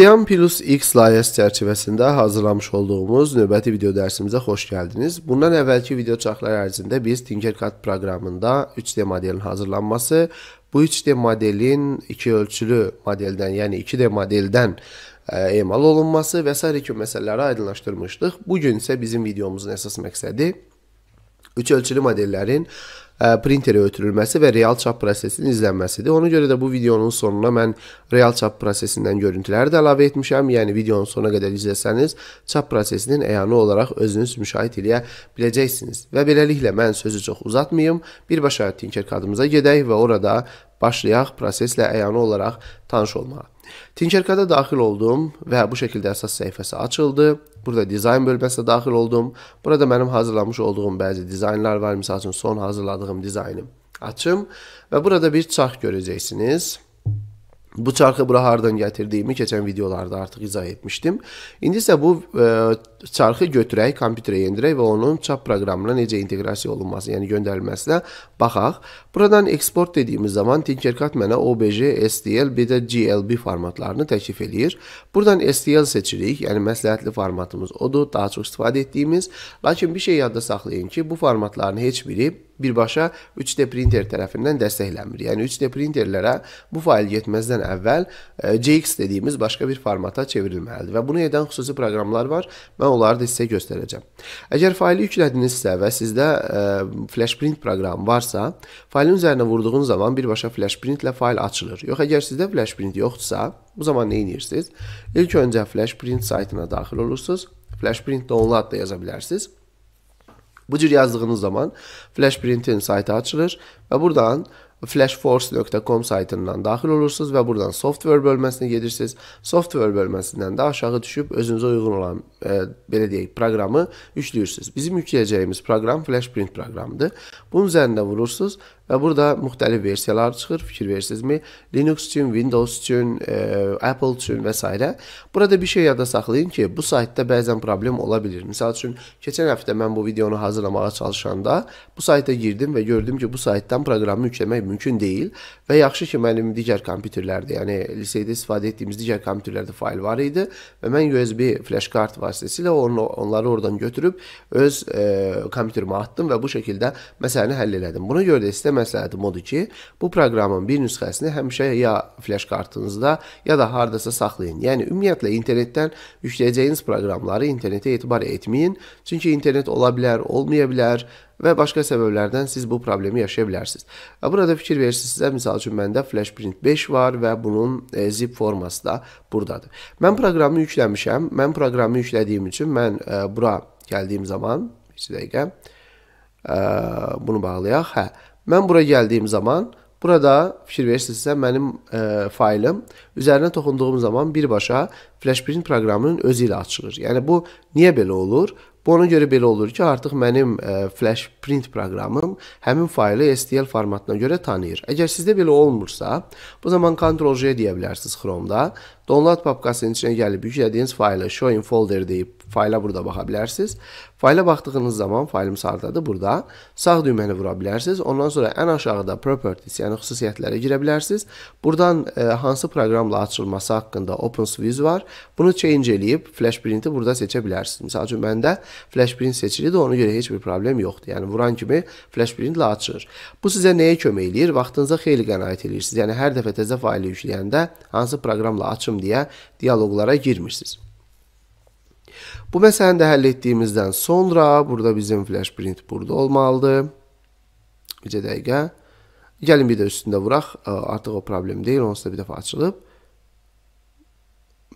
Xristian Plus X layihəsi çərçivəsində hazırlamış olduğumuz növbəti video dərsimizə xoş gəldiniz. Bundan əvvəlki video çaxlar ərzində biz Tinkercad proqramında 3D modelin hazırlanması, bu 3D modelin iki ölçülü modeldən, yəni 2D modeldən e, emal olunması və s. kimi məsələləri aydınlaşdırmışdıq. Bugün isə bizim videomuzun əsas məqsədi 3 ölçülü modellərin E, printerə ötürülməsi və real çap prosesinin izlənməsidir. Ona görə də bu videonun sonuna mən real çap prosesindən görüntüləri də əlavə etmişəm. Yəni videonun sonuna qədər izləsəniz, çap prosesinin əyanı olaraq özünüz müşahidə edə biləcəksiniz. Və beləliklə mən sözü çox uzatmayım. Birbaşa Tinkercad-ımıza gedək və orada başlayaq proseslə əyanı olaraq tanış olmağa. Tinkercad-a daxil oldum və bu şəkildə əsas səhifəsi açıldı. Burada dizayn bölməsinə daxil oldum. Burada mənim hazırlamış olduğum bəzi dizaynlar var. Məsəl üçün son hazırladığım dizaynim açım və burada bir çarx görəcəksiniz. Bu çarxı bura hardan gətirdiyimi keçən videolarda artıq izah etmişdim. İndi isə bu ə, e, çarxı götürək, kompüterə yendirək və onun çap proqramına necə inteqrasiya olunması, yəni göndərilməsinə baxaq. Buradan eksport dediyimiz zaman Tinkercad mənə OBJ, STL, bir də GLB formatlarını təklif eləyir. Buradan STL seçirik, yəni məsləhətli formatımız odur, daha çox istifadə etdiyimiz. Lakin bir şey yadda saxlayın ki, bu formatların heç biri birbaşa 3D printer tərəfindən dəstəklənmir. Yəni 3D printerlərə bu fail getməzdən əvvəl e, JX dediyimiz başqa bir formata çevrilməlidir və bunu edən xüsusi proqramlar var. Mən onları da sizə göstərəcəm. Əgər faylı yüklədinizsə və sizdə ə, e, flash print proqramı varsa, faylın üzərinə vurduğun zaman birbaşa flash printlə fayl açılır. Yox, əgər sizdə flash print yoxdursa, bu zaman nə edirsiniz? İlk öncə flash print saytına daxil olursunuz. Flash print download da yaza bilərsiniz. Bu Bıcır yazdığınız zaman Flash Print'in saytı açılır ve buradan flashforce.com saytından daxil olursunuz və buradan software bölməsinə gedirsiniz. Software bölməsindən də aşağı düşüb özünüzə uyğun olan e, belə deyək proqramı yükləyirsiniz. Bizim yükləyəcəyimiz proqram flashprint proqramıdır. Bunun üzərində vurursunuz və burada müxtəlif versiyalar çıxır. Fikir verirsinizmi? Linux üçün, Windows üçün, e, Apple üçün və s. Burada bir şey yada saxlayın ki, bu saytda bəzən problem ola bilir. Məsəl üçün keçən həftə mən bu videonu hazırlamağa çalışanda bu sayta girdim və gördüm ki, bu saytdan proqramı yükləmək mümkün deyil və yaxşı ki, mənim digər kompüterlərdə, yəni liseydə istifadə etdiyimiz digər kompüterlərdə fail var idi və mən USB flash kart vasitəsilə onu, onları oradan götürüb öz e, kompüterimə atdım və bu şəkildə məsələni həll elədim. Buna görə də istə məsləhətim odur ki, bu proqramın bir nüsxəsini həmişə ya flash kartınızda, ya da hardasa saxlayın. Yəni ümumiyyətlə internetdən yükləyəcəyiniz proqramları internetə etibar etməyin. Çünki internet ola bilər, olmaya bilər və başqa səbəblərdən siz bu problemi yaşaya bilərsiniz. Burada fikir versiniz sizə, misal üçün məndə FlashPrint 5 var və bunun e, zip forması da burdadır. Mən proqramı yükləmişəm. Mən proqramı yüklədiyim üçün mən e, bura gəldiyim zaman, bir dəqiqə, e, bunu bağlayaq. Hə, mən bura gəldiyim zaman Burada fikir versinizsə mənim e, faylım üzərinə toxunduğum zaman birbaşa FlashPrint proqramının özü ilə açılır. Yəni bu niyə belə olur? Bu ona görə belə olur ki, artıq mənim ə, e, flash print proqramım həmin faylı STL formatına görə tanıyır. Əgər sizdə belə olmursa, bu zaman Ctrl J deyə bilərsiniz Chrome-da. Download papkasının içinə gəlib yüklədiyiniz faylı show in folder deyib Fayla burada baxa bilərsiniz. Fayla baxdığınız zaman faylımız hardadır? Burada. Sağ düyməni vura bilərsiniz. Ondan sonra ən aşağıda properties, yəni xüsusiyyətlərə girə bilərsiniz. Buradan e, hansı proqramla açılması haqqında OpenSUSE var. Bunu change eləyib flash printi burada seçə bilərsiniz. Məsəl üçün məndə flash print seçilidir, ona görə heç bir problem yoxdur. Yəni vuran kimi flash printlə açılır. Bu sizə nəyə kömək eləyir? Vaxtınıza xeyli qənaət eləyirsiniz. Yəni hər dəfə təzə faylı yükləyəndə hansı proqramla açım deyə dialoqlara girmirsiniz. Bu məsələni də həll etdiyimizdən sonra burada bizim flash print burada olmalıdır. Bircə dəqiqə. Gəlin bir də üstündə vuraq. Artıq o problem deyil. Onsuz da bir dəfə açılıb.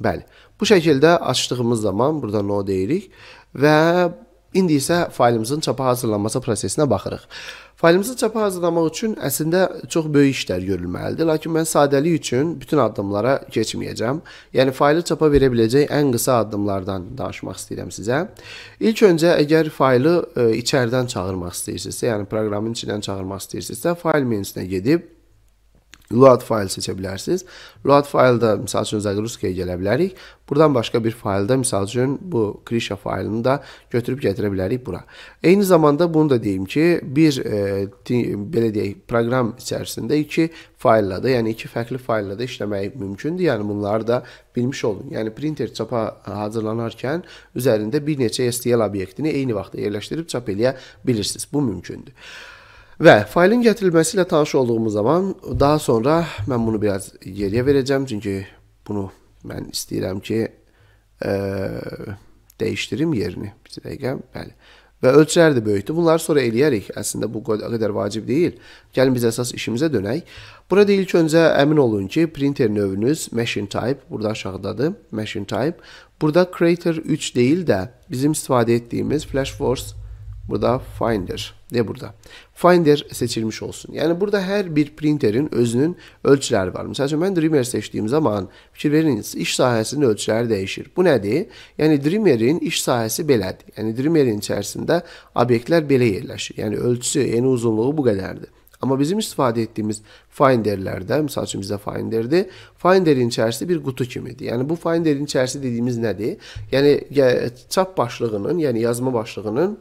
Bəli. Bu şəkildə açdığımız zaman burada no deyirik və İndi isə faylımızın çapa hazırlanması prosesinə baxırıq. Faylımızı çapa hazırlamaq üçün əslində çox böyük işlər görülməlidir, lakin mən sadəlik üçün bütün addımlara keçməyəcəm. Yəni faylı çapa verə biləcək ən qısa addımlardan danışmaq istəyirəm sizə. İlk öncə əgər faylı ə, e, içəridən çağırmaq istəyirsinizsə, yəni proqramın içindən çağırmaq istəyirsinizsə, fayl menyusunə gedib load fayl seçə bilərsiniz. Load faylda məsəl üçün Zagruzkaya gələ bilərik. Burdan başqa bir faylda məsəl üçün bu Krisha faylını da götürüb gətirə bilərik bura. Eyni zamanda bunu da deyim ki, bir e, belə deyək, proqram içərisində iki fayllə də, yəni iki fərqli fayllə da işləmək mümkündür. Yəni bunları da bilmiş olun. Yəni printer çapa hazırlanarkən üzərində bir neçə STL obyektini eyni vaxtda yerləşdirib çap eləyə bilirsiniz. Bu mümkündür. Və faylın gətirilməsi ilə tanış olduğumuz zaman daha sonra mən bunu biraz geriyə verəcəm çünki bunu mən istəyirəm ki ə, e, dəyişdirim yerini. Bir dəqiqə, bəli. Və ölçüləri də böyükdür. Bunları sonra eləyərik. Əslində bu qədər vacib deyil. Gəlin biz əsas işimizə dönək. Burada ilk öncə əmin olun ki, printer növünüz machine type burada aşağıdadır. Machine type. Burada Creator 3 deyil də bizim istifadə etdiyimiz Flashforce Burada Finder de burada. Finder seçilmiş olsun. Yani burada her bir printerin özünün ölçüleri var. Mesela ben Dreamer seçtiğim zaman fikirlerin iş sahəsinin ölçüləri dəyişir. Bu nədir? Yəni Dreamer'in iş sahəsi belədir. Yəni Dreamer'in içərisində obyektlər belə yerləşir. Yəni ölçüsü, yəni uzunluğu bu qədərdir. Amma bizim istifadə etdiyimiz finderlərdə, məsəl üçün bizdə finderdir. Finderin içərisi bir qutu kimidir. Yəni bu finderin içərisi dediyimiz nədir? Yəni çap başlığının, yəni yazma başlığının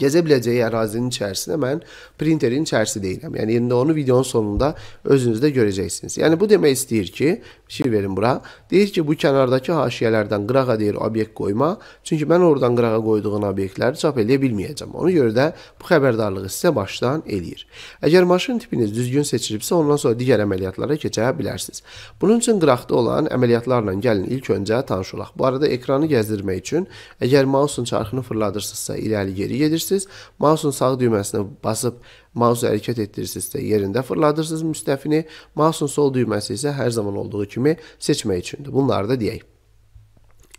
gezebiləcəyi ərazinin içərisində mən printerin içərisi deyirəm. Yəni indi onu videonun sonunda özünüzdə görəcəksiniz. Yəni bu demək istəyir ki, fikir verin bura. Deyir ki, bu kənardakı haşiyələrdən qırağa deyir obyekt qoyma, çünki mən oradan qırağa qoyduğum obyektləri çap eləyə bilməyəcəm. Ona görə də bu xəbərdarlığı sizə başdan eləyir. Əgər maşın tipiniz düzgün seçilibsə, ondan sonra digər əməliyyatlara keçə bilərsiniz. Bunun üçün qıraqda olan əməliyyatlarla gəlin ilk öncə tanış olaq. Bu arada ekranı gəzdirmək üçün əgər mausun çarxını fırladırsınızsa, irəli geri gedir edirsiniz. Mausun sağ düyməsinə basıb mausu hərəkət etdirirsinizsə yerində fırladırsınız müstəfini. Mausun sol düyməsi isə hər zaman olduğu kimi seçmək üçündür. Bunları da deyək.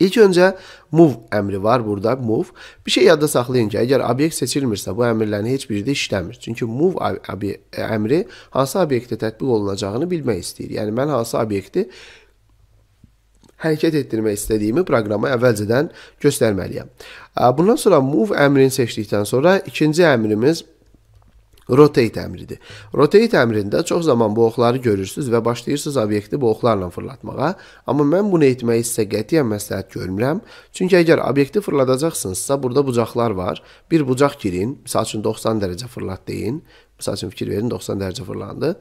İlk öncə move əmri var burada. Move. Bir şey yadda saxlayın ki, əgər obyekt seçilmirsə, bu əmrlərin heç biri də işləmir. Çünki move əmri hansı obyektə tətbiq olunacağını bilmək istəyir. Yəni mən hansı obyekti hərəkət etdirmək istədiyimi proqrama əvvəlcədən göstərməliyəm. Bundan sonra move əmrini seçdikdən sonra ikinci əmrimiz rotate əmridir. Rotate əmrində çox zaman bu oxları görürsüz və başlayırsınız obyekti bu oxlarla fırlatmağa, amma mən bunu etməyi sizə qətiyyən məsləhət görmürəm. Çünki əgər obyekti fırladacaqsınızsa, burada bucaqlar var. Bir bucaq girin, məsəl üçün 90 dərəcə fırlat deyin. Məsəl üçün fikir verin, 90 dərəcə fırlandı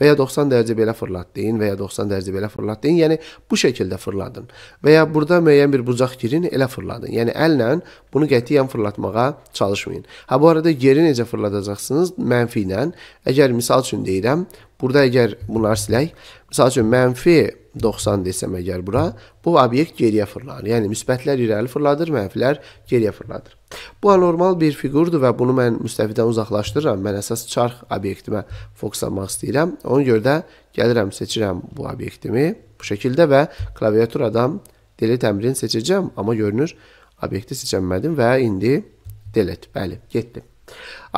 və ya 90 dərəcə belə fırlatdın və ya 90 dərəcə belə fırlatdın. Yəni bu şəkildə fırladın. Və ya burada müəyyən bir bucaq girin, elə fırladın. Yəni əllə bunu qətiyyən fırlatmağa çalışmayın. Hə bu arada geri necə fırladacaqsınız? Mənfi ilə. Əgər misal üçün deyirəm, burada əgər bunları silək, misal üçün mənfi 90 desəm əgər bura, bu obyekt geriyə fırlanır. Yəni müsbətlər irəli fırladır, mənfilər geriyə fırladır. Bu anormal bir fiqurdur və bunu mən müstəvidən uzaqlaşdırıram. Mən əsas çarx obyektimə fokuslanmaq istəyirəm. Ona görə də gəlirəm, seçirəm bu obyektimi bu şəkildə və klaviaturadan delete əmrini seçəcəm, amma görünür obyekti seçəmədim və indi delete, bəli, getdi.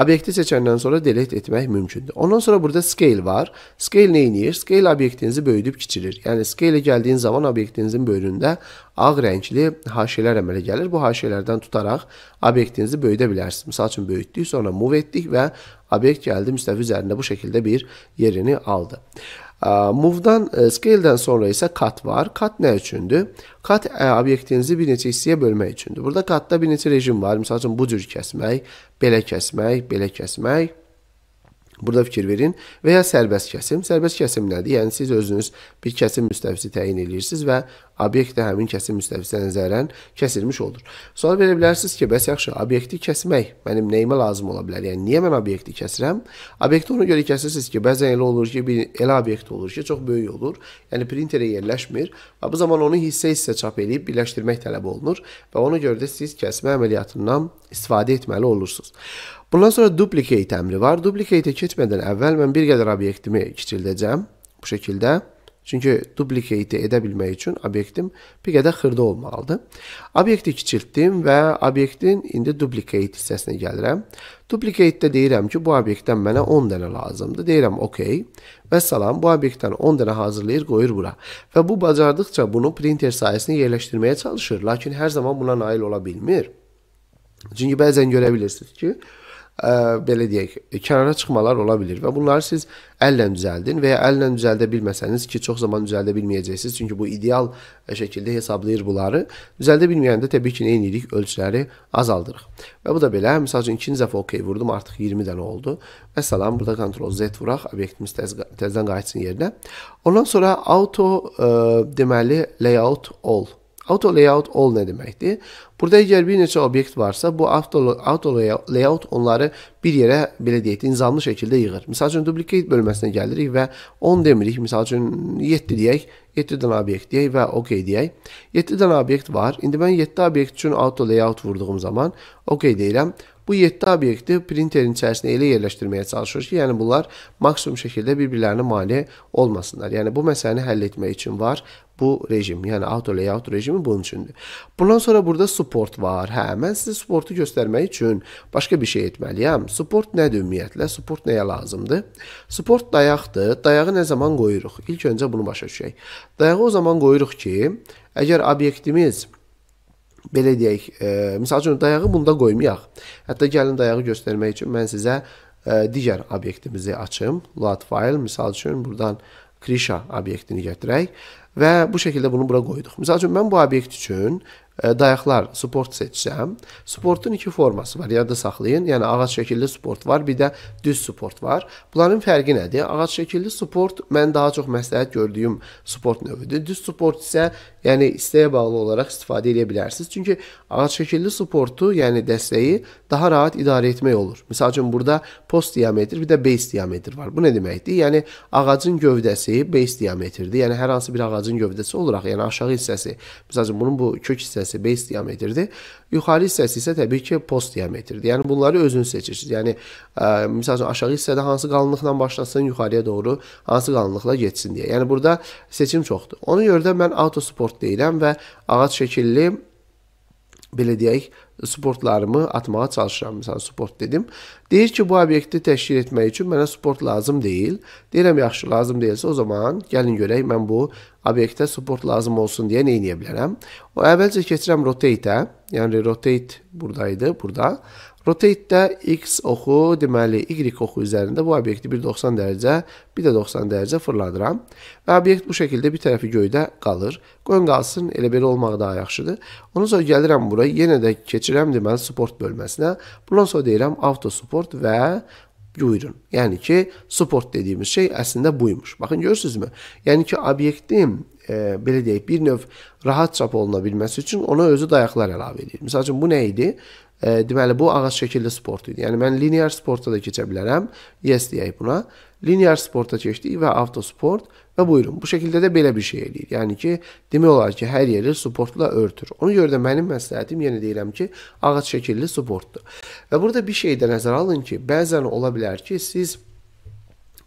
Obyekti seçəndən sonra delete etmək mümkündür. Ondan sonra burada scale var. Scale nə edir? Scale obyektinizi böyüdüb kiçilir. Yəni scale gəldiyin zaman obyektinizin böyründə ağ rəngli haşiyələr əmələ gəlir. Bu haşiyələrdən tutaraq obyektinizi böyüdə bilərsiniz. Məsəl üçün böyütdük, sonra move etdik və obyekt gəldi müstəvi üzərində bu şəkildə bir yerini aldı. Move'dan e, scale'dən sonra isə cut var. Cut nə üçündür? Cut e, obyektinizi bir neçə hissəyə bölmək üçündür. Burada cutda bir neçə rejim var. Məsəl üçün bu cür kəsmək, belə kəsmək, belə kəsmək Burada fikir verin. Və ya sərbəst kəsim. Sərbəst kəsim nədir? Yəni siz özünüz bir kəsim müstəvisi təyin edirsiniz və obyekt də həmin kəsim müstəvisinə nəzərən kəsilmiş olur. Sual verə bilərsiniz ki, bəs yaxşı, obyekti kəsmək mənim nəyimə lazım ola bilər? Yəni niyə mən obyekti kəsirəm? Obyekti ona görə kəsirsiniz ki, bəzən elə olur ki, bir elə obyekt olur ki, çox böyük olur. Yəni printerə yerləşmir və bu zaman onu hissə-hissə çap edib birləşdirmək tələb olunur və ona görə də siz kəsmə əməliyyatından istifadə etməli olursunuz. Bundan sonra duplicate əmri var. Duplicate-ə keçmədən əvvəl mən bir qədər obyektimi kiçildəcəm bu şəkildə. Çünki duplicate edə bilmək üçün obyektim bir qədər xırda olmalıdır. Obyekti kiçiltdim və obyektin indi duplicate hissəsinə gəlirəm. Duplicate-də deyirəm ki, bu obyektdən mənə 10 dənə lazımdır. Deyirəm OK. Və salam, bu obyektdən 10 dənə hazırlayır, qoyur bura. Və bu bacardıqca bunu printer sayəsində yerləşdirməyə çalışır, lakin hər zaman buna nail ola bilmir. Çünki bəzən görə bilirsiniz ki, ə, belə deyək, kənara çıxmalar ola bilər və bunları siz əllə düzəldin və ya əllə düzəldə bilməsəniz ki, çox zaman düzəldə bilməyəcəksiniz, çünki bu ideal şəkildə hesablayır bunları. Düzəldə bilməyəndə təbii ki, nə edirik? Ölçüləri azaldırıq. Və bu da belə, məsəl üçün ikinci dəfə OK vurdum, artıq 20 dənə oldu. Məsələn, burada Ctrl Z vuraq, obyektimiz təz təzdən qayıtsın yerinə. Ondan sonra auto ə, deməli layout all Auto layout all nə deməkdir? Burada əgər bir neçə obyekt varsa, bu auto, auto layout onları bir yerə, belə deyək, nizamlı şəkildə yığır. Məsəl üçün duplicate bölməsinə gəlirik və 10 demirik. Məsəl üçün 7 deyək, 7 dənə obyekt deyək və OK deyək. 7 dənə obyekt var. İndi mən 7 obyekt üçün auto layout vurduğum zaman OK deyirəm. Bu 7 obyekti printerin içərisinə elə yerləşdirməyə çalışır ki, yəni bunlar maksimum şəkildə bir-birlərinə mane olmasınlar. Yəni bu məsələni həll etmək üçün var bu rejim, yəni auto layout rejimi bunun üçündür. Bundan sonra burada support var. Hə, mən sizə supportu göstərmək üçün başqa bir şey etməliyəm. Support nədir ümumiyyətlə? Support nəyə lazımdır? Support dayaqdır. Dayağı nə zaman qoyuruq? İlk öncə bunu başa düşək. Dayağı o zaman qoyuruq ki, əgər obyektimiz belə deyək, e, məsəl üçün dayağı bunda qoymayaq. Hətta gəlin dayağı göstərmək üçün mən sizə e, digər obyektimizi açım. Load file məsəl üçün burdan Krisha obyektini gətirək və bu şəkildə bunu bura qoyduq. Məsəl üçün mən bu obyekt üçün dayaqlar sport seçsəm, sportun iki forması var. Yadda saxlayın. Yəni ağac şəkilli sport var, bir də düz sport var. Bunların fərqi nədir? Ağac şəkilli sport mən daha çox məsləhət gördüyüm sport növüdür. Düz sport isə yəni istəyə bağlı olaraq istifadə edə bilərsiniz. Çünki ağac şəkilli sportu, yəni dəstəyi daha rahat idarə etmək olur. Məsəl üçün burada post diametr, bir də base diametr var. Bu nə deməkdir? Yəni ağacın gövdəsi base diametrdir. Yəni hər hansı bir ağacın gövdəsi olaraq, yəni aşağı hissəsi. Məsəl üçün bunun bu kök hissəsi hissəsi base diametrdir. Yuxarı hissəsi isə təbii ki, post diametrdir. Yəni bunları özünüz seçirsiniz. Yəni ə, e, misal üçün aşağı hissədə hansı qalınlıqla başlasın, yuxarıya doğru hansı qalınlıqla getsin deyə. Yəni burada seçim çoxdur. Ona görə də mən auto support deyirəm və ağac şəkilli belə deyək, supportlarımı atmağa çalışıram. Məsələn, support dedim. Deyir ki, bu obyekti təşkil etmək üçün mənə support lazım deyil. Deyirəm, yaxşı, lazım deyilsə, o zaman gəlin görək mən bu obyektə support lazım olsun deyə nə edə bilərəm. O əvvəlcə keçirəm rotate-ə. Yəni rotate buradaydı, burada. Rotate-də x oxu, deməli y oxu üzərində bu obyekti bir 90 dərəcə, bir də 90 dərəcə fırladıram. Və obyekt bu şəkildə bir tərəfi göydə qalır. Qoyun qalsın, elə belə olmaq daha yaxşıdır. Ondan sonra gəlirəm bura, yenə də keçirəm deməli support bölməsinə. Bundan sonra deyirəm auto support və buyurun. Yəni ki, support dediyimiz şey əslində buymuş. Baxın görürsünüzmü? Yəni ki, obyektin e, belə deyək, bir növ rahat çap oluna bilməsi üçün ona özü dayaqlar əlavə edir. Məsəl üçün bu nə idi? deməli bu ağac şəkilli sport idi. Yəni mən linear sporta da keçə bilərəm. Yes deyək buna. Linear sporta keçdik və avtosport və buyurun. Bu şəkildə də belə bir şey eləyir. Yəni ki, demək olar ki, hər yeri sportla örtür. Ona görə də mənim məsləhətim yenə deyirəm ki, ağac şəkilli sportdur. Və burada bir şey də nəzərə alın ki, bəzən ola bilər ki, siz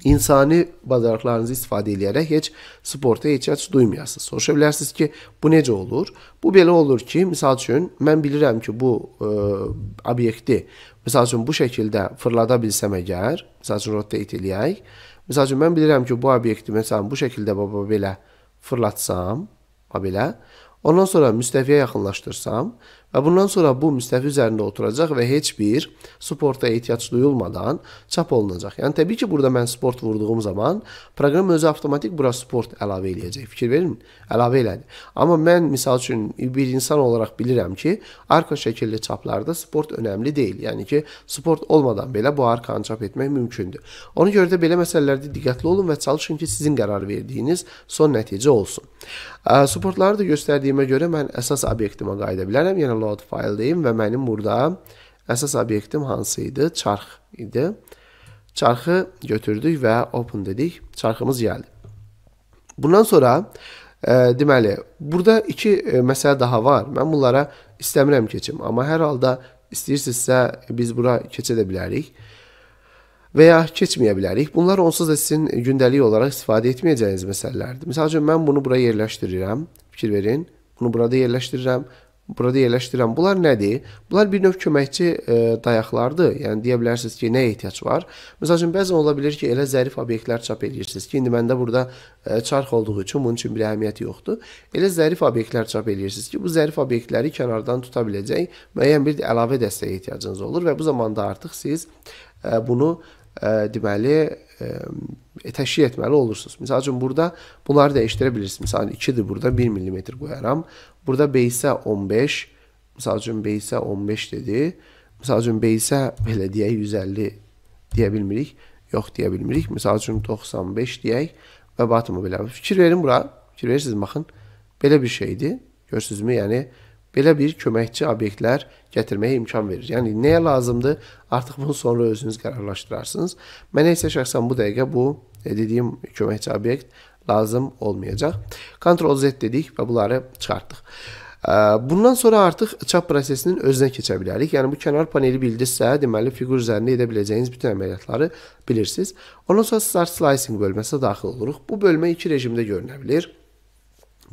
insani bacarıqlarınızı istifadə edərək heç sporta ehtiyac duymayasınız. Soruşa bilərsiniz ki, bu necə olur? Bu belə olur ki, məsəl üçün mən bilirəm ki, bu ə, e, obyekti məsəl üçün bu şəkildə fırlada bilsəm əgər, məsəl üçün rotate eləyək. Məsəl üçün mən bilirəm ki, bu obyekti məsələn bu şəkildə baba belə fırlatsam, ha belə Ondan sonra müstəviyə yaxınlaşdırsam və bundan sonra bu müstəvi üzərində oturacaq və heç bir sporta ehtiyac duyulmadan çap olunacaq. Yəni təbii ki, burada mən sport vurduğum zaman proqram özü avtomatik bura sport əlavə eləyəcək. Fikir verin, əlavə elədi. Amma mən misal üçün bir insan olaraq bilirəm ki, arka şəkilli çaplarda sport önəmli deyil. Yəni ki, sport olmadan belə bu arkanı çap etmək mümkündür. Ona görə də belə məsələlərdə diqqətli olun və çalışın ki, sizin qərar verdiyiniz son nəticə olsun. Supportları da göstərdiyimə görə mən əsas obyektimə qayıda bilərəm. Yəni load fayldayım və mənim burada əsas obyektim hansı idi? Çarx idi. Çarxı götürdük və open dedik. Çarxımız gəldi. Bundan sonra ə, deməli, burada iki ə, e, məsələ daha var. Mən bunlara istəmirəm keçim, amma hər halda istəyirsinizsə biz bura keçə də bilərik və ya keçməyə bilərik. Bunlar onsuz da sizin gündəlik olaraq istifadə etməyəcəyiniz məsələlərdir. Məsəl üçün mən bunu bura yerləşdirirəm. Fikir verin. Bunu burada yerləşdirirəm. Burada yerləşdirirəm. Bunlar nədir? Bunlar bir növ köməkçi e, dayaqlardır. Yəni deyə bilərsiniz ki, nəyə ehtiyac var? Məsəl üçün bəzən ola bilər ki, elə zərif obyektlər çap edirsiniz ki, indi məndə burada e, çarx olduğu üçün bunun üçün bir əhəmiyyəti yoxdur. Elə zərif obyektlər çap edirsiniz ki, bu zərif obyektləri kənardan tuta biləcək müəyyən bir əlavə dəstəyə ehtiyacınız olur və bu zamanda artıq siz e, bunu ə, deməli ə, e, e, təşkil etməli olursunuz. Məsəl üçün burada bunları dəyişdirə bilirsiniz. Məsələn 2-dir burada 1 mm qoyaram. Burada base-ə 15, məsəl üçün base-ə 15 dedi. Məsəl üçün base-ə belə deyək 150 deyə bilmirik. Yox deyə bilmirik. Məsəl üçün 95 deyək və bottom-ı belə. Fikir verin bura. Fikir verirsiniz baxın. Belə bir şeydir. Görürsünüzmü? Yəni belə bir köməkçi obyektlər gətirməyə imkan verir. Yəni nəyə lazımdır? Artıq bunu sonra özünüz qərarlaşdırarsınız. Mənə isə şəxsən bu dəqiqə bu e, dediyim köməkçi obyekt lazım olmayacaq. Ctrl Z dedik və bunları çıxartdıq. E, bundan sonra artıq çap prosesinin özünə keçə bilərik. Yəni bu kənar paneli bildirsə, deməli fiqur üzərində edə biləcəyiniz bütün əməliyyatları bilirsiniz. Ondan sonra start slicing bölməsinə daxil oluruq. Bu bölmə iki rejimdə görünə bilər.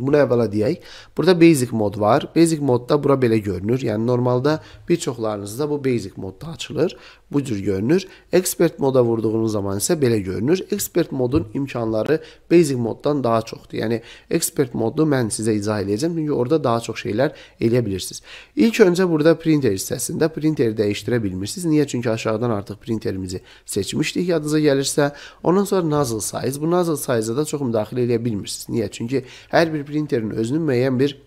Bunu əvvəla deyək. Burada basic mod var. Basic modda bura belə görünür. Yəni normalda bir çoxlarınızda bu basic modda açılır bu cür görünür. Expert moda vurduğunuz zaman isə belə görünür. Expert modun imkanları basic moddan daha çoxdur. Yəni expert modu mən sizə izah edəcəm çünki orada daha çox şeylər eləyə bilirsiniz. İlk öncə burada printer hissəsində printeri dəyişdirə bilmirsiniz. Niyə? Çünki aşağıdan artıq printerimizi seçmişdik yadınıza gəlirsə. Ondan sonra nozzle size. Bu nozzle size-a da çox müdaxilə eləyə bilmirsiniz. Niyə? Çünki hər bir printerin özünün müəyyən bir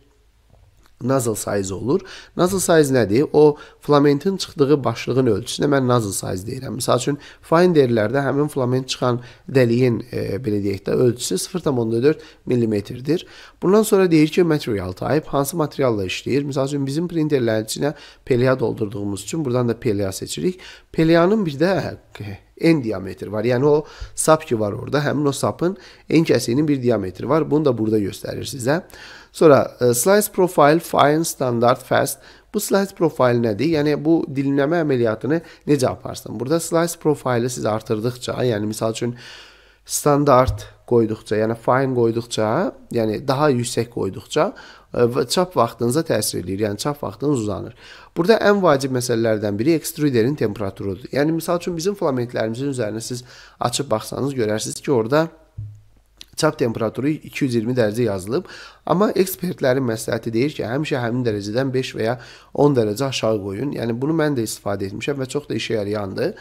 Nozzle size olur. Nozzle size nədir? O flamentin çıxdığı başlığın ölçüsünə mən nozzle size deyirəm. Məsəl üçün finderlərdə həmin flament çıxan dəliyin e, belə deyək də ölçüsü 0.4 mm-dir. Bundan sonra deyir ki, material type hansı materialla işləyir? Məsəl üçün bizim printerlərin içinə PLA doldurduğumuz üçün buradan da PLA seçirik. PLA-nın bir də en hə, diametri var. Yəni o sap ki var orada, həmin o sapın en kəsiyinin bir diametri var. Bunu da burada göstərir sizə. Sonra e, slice profile find standard fast bu slice profile nədir? Yəni bu dilimləmə əməliyyatını necə aparsın? Burada slice profili siz artırdıqca, yəni məsəl üçün standart qoyduqca, yəni fine qoyduqca, yəni daha yüksək qoyduqca e, çap vaxtınıza təsir eləyir. Yəni çap vaxtınız uzanır. Burada ən vacib məsələlərdən biri ekstruderin temperaturudur. Yəni məsəl üçün bizim filamentlərimizin üzərinə siz açıb baxsanız görərsiniz ki, orada Çap temperaturu 220 dərəcə yazılıb, amma ekspertlərin məsləhəti deyir ki, həmişə həmin dərəcədən 5 və ya 10 dərəcə aşağı qoyun. Yəni bunu mən də istifadə etmişəm və çox da işə yarayandı.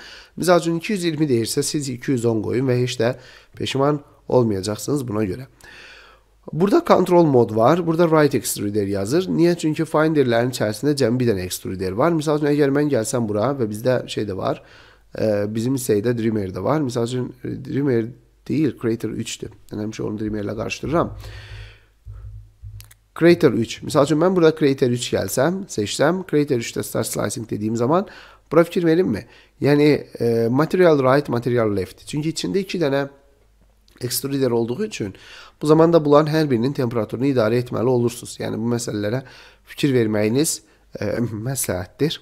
Məsəl üçün 220 deyirsə, siz 210 qoyun və heç də peşman olmayacaqsınız buna görə. Burada control mod var. Burada right extruder yazır. Niyə? Çünki finderlərin içərisində cəmi bir dənə extruder var. Məsəl üçün əgər mən gəlsəm bura və bizdə şey də var, e, bizim hissədə Dreamer də var. Məsəl üçün Dreamer değil Creator 3'tü. Ben həmişə onu Dreamr-lə qarışdırıram. Creator 3. Misal üçün mən burada Creator 3 gəlsəm, seçsəm, Creator 3-də Start Slicing dediyim zaman bura fikir verilmi? Yəni e, Material Right, Material Left. Çünki içində 2 dənə extruder olduğu üçün bu zamanda bunların hər birinin temperaturunu idarə etməli olursunuz. Yəni bu məsələlərə fikir verməyiniz e, məsləhətdir.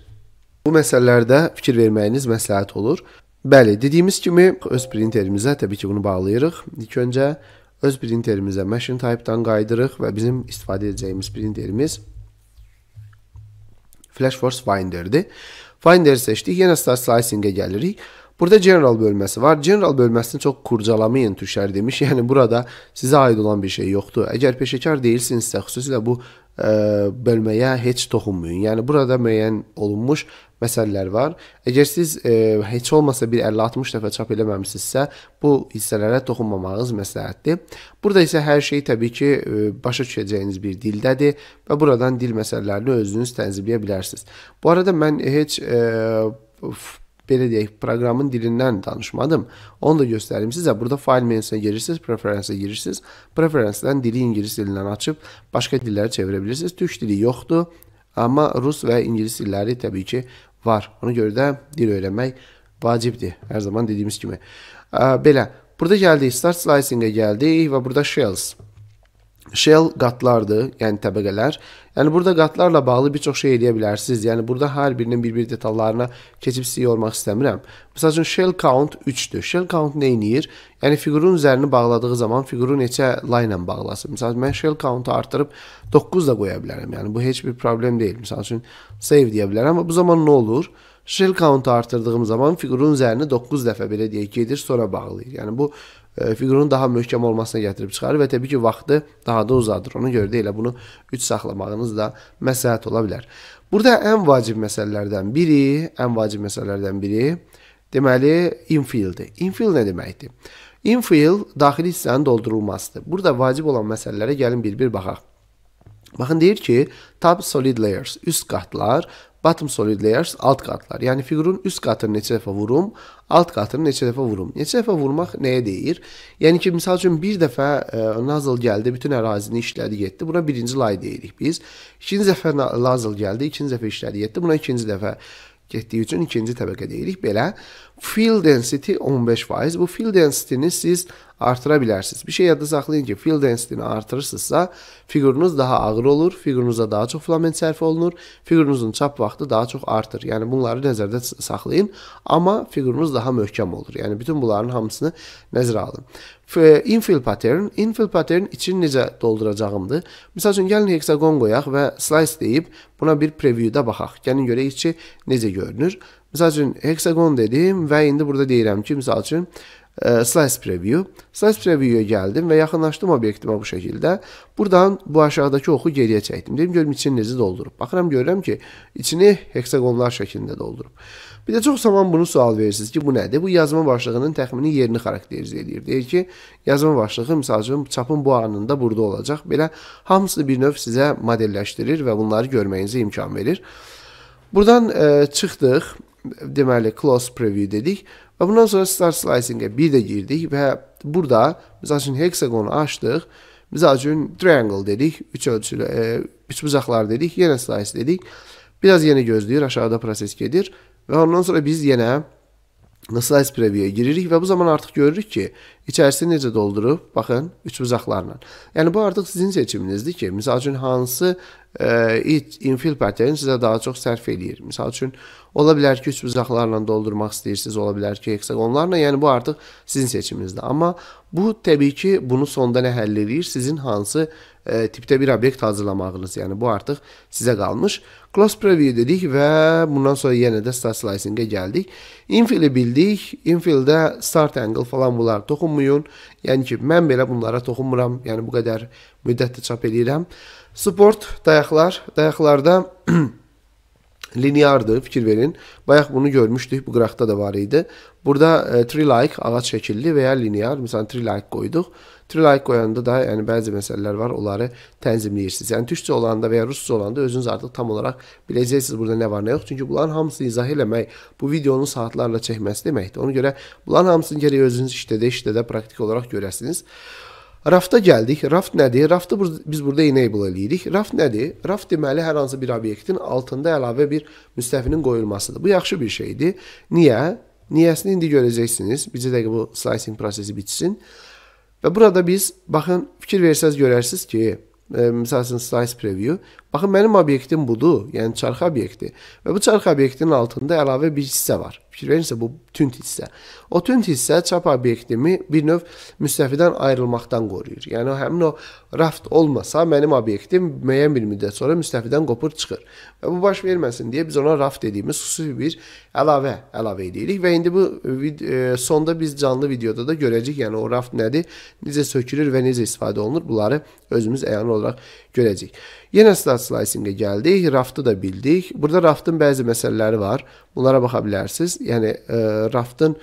Bu məsələlərdə fikir verməyiniz məsləhət olur. Bəli, dediyimiz kimi öz printerimizə təbii ki, bunu bağlayırıq. İlk öncə öz printerimizə machine type-dan qayıdırıq və bizim istifadə edəcəyimiz printerimiz Flashforce Finder-dir. Finder seçdik, yenə start slicing-ə gəlirik. Burada general bölməsi var. General bölməsini çox kurcalamayın tüşər demiş. Yəni burada sizə aid olan bir şey yoxdur. Əgər peşəkar deyilsinizsə, xüsusilə bu ə, e, bölməyə heç toxunmayın. Yəni burada müəyyən olunmuş məsələlər var. Əgər siz e, heç olmasa bir 50-60 dəfə çap eləməmisinizsə, bu hissələrə toxunmamağınız məsləhətdir. Burada isə hər şey təbii ki, e, başa düşəcəyiniz bir dildədir və buradan dil məsələlərini özünüz tənzimləyə bilərsiniz. Bu arada mən heç e, belə deyək, proqramın dilindən danışmadım. Onu da göstərim sizə. Burada fayl menüsünə girirsiniz, preferensə girirsiniz. Preferensdən dili ingilis dilindən açıb başqa dillərə çevirə bilirsiniz. Türk dili yoxdur, amma rus və ingilis dilləri təbii ki var. Ona görə də dil öyrənmək vacibdir. Hər zaman dediyimiz kimi. Belə. Burada gəldik. Start slicing-ə gəldik və burada shells Shell qatlardır, yəni təbəqələr. Yəni burada qatlarla bağlı bir çox şey edə bilərsiniz. Yəni burada hər birinin bir-bir detallarına keçib sizi yormaq istəmirəm. Məsəl üçün shell count 3-dür. Shell count nə eləyir? Yəni fiqurun üzərini bağladığı zaman fiquru neçə line ilə bağlasın. Məsəl mən shell count-u artırıb 9 da qoya bilərəm. Yəni bu heç bir problem deyil. Məsəl üçün save deyə bilərəm. Amma bu zaman nə olur? Shell count-u artırdığım zaman fiqurun üzərini 9 dəfə belə deyək gedir, sonra bağlayır. Yəni bu E, fiqurun daha möhkəm olmasına gətirib çıxarır və təbii ki, vaxtı daha da uzadır. Ona görə də elə bunu 3 saxlamağınız da məsləhət ola bilər. Burada ən vacib məsələlərdən biri, ən vacib məsələlərdən biri deməli infilldir. Infill nə deməkdir? Infill daxili hissənin doldurulmasıdır. Burada vacib olan məsələlərə gəlin bir-bir baxaq. Baxın deyir ki, tab solid layers üst qatlar bottom solid layers alt qatlar. Yəni fiqurun üst qatını neçə dəfə vurum, alt qatını neçə dəfə vurum. Neçə dəfə vurmaq nəyə deyir? Yəni ki, misal üçün bir dəfə e, nozzle gəldi, bütün ərazini işlədi, getdi. Buna birinci lay deyirik biz. İkinci dəfə nozzle gəldi, ikinci dəfə işlədi, getdi. Buna ikinci dəfə getdiyi üçün ikinci təbəqə deyirik. Belə Fill density 15%. Bu fill density-ni siz artıra bilərsiniz. Bir şey yadda saxlayın ki, fill density-ni artırırsınızsa figurunuz daha ağır olur, figurunuza daha çox filament sərf olunur, figurunuzun çap vaxtı daha çox artır. Yəni bunları nəzərdə saxlayın, amma figurunuz daha möhkəm olur. Yəni bütün bunların hamısını nəzərə alın. Infill pattern, infill pattern için necə dolduracağımdır. Məsəl üçün gəlin heksagon qoyaq və slice deyib buna bir preview-də baxaq. Gəlin görək ki, necə görünür. Məsəl üçün hexagon dedim və indi burada deyirəm ki, məsəl üçün ə, e, slice preview. Slice preview-ya gəldim və yaxınlaşdım obyektimə bu şəkildə. Buradan bu aşağıdakı oxu geriyə çəkdim. Deyim görüm içini necə doldurub. Baxıram görürəm ki, içini heksagonlar şəklində doldurub. Bir də çox zaman bunu sual verirsiniz ki, bu nədir? Bu yazma başlığının təxmini yerini xarakterizə edir. Deyir ki, yazma başlığı məsələn çapın bu anında burada olacaq. Belə hamısı bir növ sizə modelləşdirir və bunları görməyinizə imkan verir. Buradan ə, e, çıxdıq deməli close preview dedik və bundan sonra start slicing-ə bir də girdik və burada məsəl üçün hexagonu açdıq. Məsəl üçün triangle dedik, üç ölçülü, e, üç bucaqlar dedik, yenə slice dedik. Biraz yenə gözləyir, aşağıda proses gedir və ondan sonra biz yenə slice preview-yə giririk və bu zaman artıq görürük ki, içərisini necə doldurub, baxın, üç bucaqlarla. Yəni bu artıq sizin seçiminizdir ki, məsəl üçün hansı e, infill pattern sizə daha çox sərf eləyir. Məsəl üçün ola bilər ki, üç bucaqlarla doldurmaq istəyirsiniz, ola bilər ki, heksagonlarla, yəni bu artıq sizin seçiminizdir. Amma bu təbii ki, bunu sonda nə həll eləyir, sizin hansı e, e, tipdə bir obyekt hazırlamağınız, yəni bu artıq sizə qalmış. Close preview dedik və bundan sonra yenə də star slicing-ə gəldik. Infill-i bildik. Infill-də start angle falan bunlar toxunmayın. Yəni ki, mən belə bunlara toxunmuram. Yəni bu qədər müddətdə çap eləyirəm. Support dayaqlar, dayaqlarda lineardır, fikir verin. Bayaq bunu görmüşdük, bu qrafda da var idi. Burada e, tree-like ağac şəkilli və ya linear, məsələn tree-like qoyduq. Tree-like qoyanda da yəni bəzi məsələlər var, onları tənzimləyirsiniz. Yəni türkcə olanda və ya rusca olanda özünüz artıq tam olaraq biləcəksiniz burada nə var, nə yox. Çünki bunların hamısını izah eləmək bu videonun saatlarla çəkməsi deməkdir. Ona görə bunların hamısını gərək özünüz işlədə, işlədə praktik olaraq görəsiniz. Rafta gəldik. Raft nədir? Raftı biz burada enable eləyirik. Raft nədir? Raft deməli hər hansı bir obyektin altında əlavə bir müstəfinin qoyulmasıdır. Bu yaxşı bir şeydir. Niyə? Niyəsini indi görəcəksiniz. Bizə dəqiq bu slicing prosesi bitsin. Və burada biz baxın fikir versəz görərsiniz ki, e, məsələn slice preview Baxın, mənim obyektim budur, yəni çarx obyekti. Və bu çarx obyektinin altında əlavə bir hissə var. Fikir verirsə, bu tünd hissə. O tünd hissə çap obyektimi bir növ müstəfidən ayrılmaqdan qoruyur. Yəni, həmin o raft olmasa, mənim obyektim müəyyən bir müddət sonra müstəfidən qopur çıxır. Və bu baş verməsin deyə biz ona raft dediyimiz xüsusi bir əlavə əlavə edirik. Və indi bu e, sonda biz canlı videoda da görəcəyik, yəni o raft nədir, necə sökülür və necə istifadə olunur, bunları özümüz əyan olaraq görəcəyik. Yenə start slicinqə gəldik, raftı da bildik. Burada raftın bəzi məsələləri var. Bunlara baxa bilərsiniz. Yəni e, raftın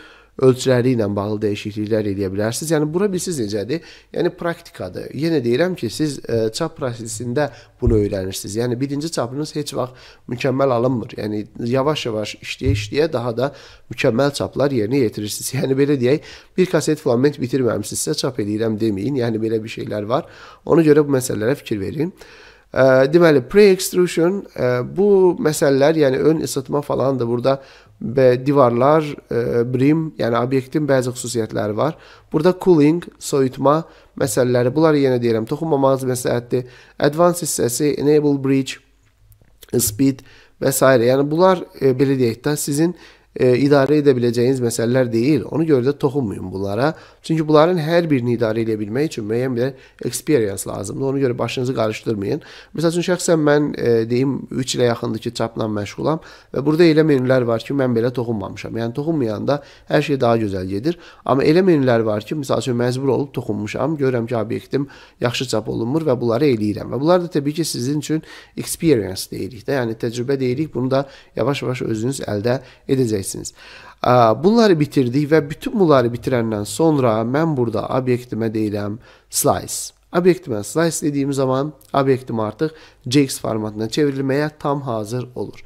ölçüləri ilə bağlı dəyişikliklər eləyə bilərsiniz. Yəni bura bilirsiniz necədir? Yəni praktikadır. Yenə deyirəm ki, siz ə, e, çap prosesində bunu öyrənirsiniz. Yəni birinci çapınız heç vaxt mükəmməl alınmır. Yəni yavaş-yavaş işləyə-işləyə daha da mükəmməl çaplar yerinə yetirirsiniz. Yəni belə deyək, bir kaset flament bitirməmisinizsə çap eləyirəm deməyin. Yəni belə bir şeylər var. Ona görə bu məsələlərə fikir verin. Deməli, pre-extrusion e, bu məsələlər, yəni ön isitmə falan da burada divarlar, e, brim, yəni obyektin bəzi xüsusiyyətləri var. Burada cooling, soyutma məsələləri, bunları yenə deyirəm, toxunmamağınız məsləhətdir. Advanced hissəsi, enable bridge, speed və s. Yəni bunlar e, belə deyək də sizin e, idarə edə biləcəyiniz məsələlər deyil. Ona görə də toxunmayın bunlara. Çünki bunların hər birini idarə edə bilmək üçün müəyyən bir experience lazımdır. Ona görə başınızı qarışdırmayın. Məsəl üçün şəxsən mən e, deyim 3 ilə yaxındır ki, çapla məşğulam və burada elə menülər var ki, mən belə toxunmamışam. Yəni toxunmayanda hər şey daha gözəl gedir. Amma elə menülər var ki, məsəl üçün məcbur olub toxunmuşam. Görürəm ki, obyektim yaxşı çap olunmur və bunları eləyirəm. Və bunlar da təbii ki, sizin üçün experience deyirik də, yəni təcrübə deyirik. Bunu da yavaş-yavaş özünüz əldə edəcəksiniz edəcəksiniz. Bunları bitirdik və bütün bunları bitirəndən sonra mən burada obyektimə deyirəm slice. Obyektimə slice dediyim zaman obyektim artıq JX formatına çevrilməyə tam hazır olur.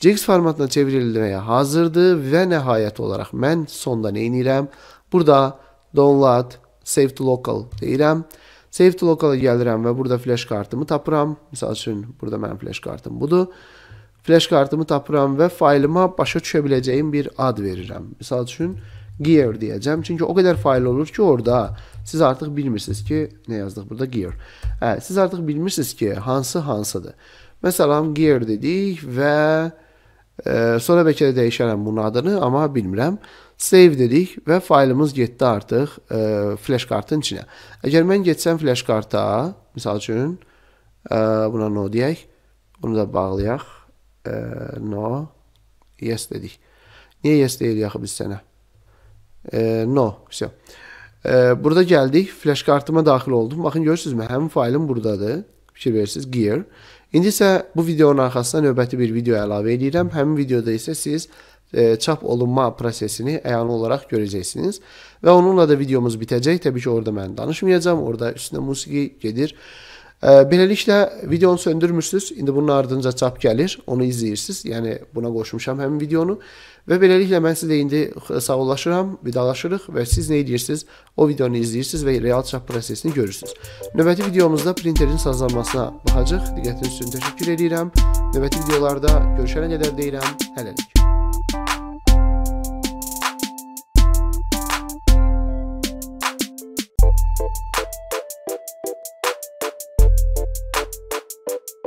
JX formatına çevrilməyə hazırdır və nəhayət olaraq mən sonda nə edirəm? Burada download, save to local deyirəm. Save to local-a gəlirəm və burada flash kartımı tapıram. Məsəl üçün burada mənim flash kartım budur flash kartımı tapıram və faylıma başa düşə biləcəyim bir ad verirəm. Məsəl üçün gear deyəcəm. Çünki o qədər fayl olur ki, orada siz artıq bilmirsiniz ki, nə yazdıq burada gear. Hə, siz artıq bilmirsiniz ki, hansı hansıdır. Məsələn, gear dedik və e, sonra bəlkə də dəyişərəm bunun adını, amma bilmirəm. Save dedik və faylımız getdi artıq e, flash kartın içinə. Əgər mən getsəm flash karta, məsəl üçün, e, buna no deyək, bunu da bağlayaq no, jest edih. Niye yes değil yaxı biz sənə? E, no, все. E, burada gəldik, flash kartıma daxil oldum. Baxın görürsünüzmü? Həmin faylim buradadır. Fikir verirsiniz, gear. İndi isə bu videonun arxasına növbəti bir video əlavə edirəm. Həmin videoda isə siz e, çap olunma prosesini əyanlı olaraq görəcəksiniz və onunla da videomuz bitəcək. Təbii ki, orada mən danışmayacağam. Orada üstünə musiqi gedir. Beləliklə videonu söndürmürsüz. İndi bunun ardınca çap gəlir. Onu izləyirsiniz. Yəni buna qoşmuşam həmin videonu. Və beləliklə mən sizlə indi sağollaşıram, vidalaşırıq və siz nə edirsiniz? O videonu izləyirsiniz və real çap prosesini görürsüz. Növbəti videomuzda printerin sazlanmasına baxacağıq. Diqqətiniz üçün təşəkkür edirəm. Növbəti videolarda görüşənə qədər deyirəm. Hələlik. Thank you